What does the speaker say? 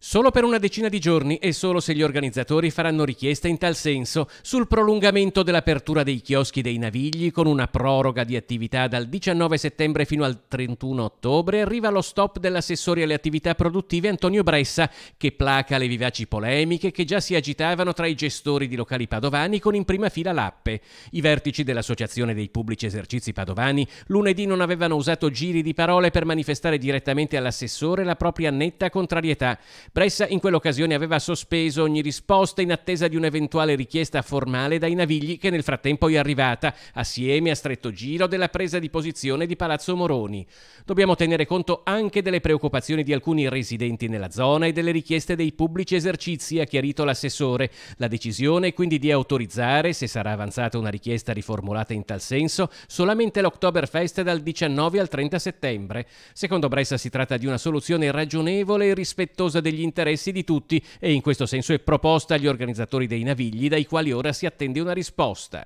Solo per una decina di giorni e solo se gli organizzatori faranno richiesta in tal senso sul prolungamento dell'apertura dei chioschi dei Navigli con una proroga di attività dal 19 settembre fino al 31 ottobre arriva lo stop dell'assessore alle attività produttive Antonio Bressa che placa le vivaci polemiche che già si agitavano tra i gestori di locali padovani con in prima fila l'Appe. I vertici dell'Associazione dei Pubblici Esercizi Padovani lunedì non avevano usato giri di parole per manifestare direttamente all'assessore la propria netta contrarietà Bressa in quell'occasione aveva sospeso ogni risposta in attesa di un'eventuale richiesta formale dai Navigli che nel frattempo è arrivata, assieme a stretto giro della presa di posizione di Palazzo Moroni. Dobbiamo tenere conto anche delle preoccupazioni di alcuni residenti nella zona e delle richieste dei pubblici esercizi, ha chiarito l'assessore. La decisione è quindi di autorizzare, se sarà avanzata una richiesta riformulata in tal senso, solamente l'Oktoberfest dal 19 al 30 settembre. Secondo Bressa si tratta di una soluzione ragionevole e rispettosa degli gli interessi di tutti e in questo senso è proposta agli organizzatori dei navigli dai quali ora si attende una risposta.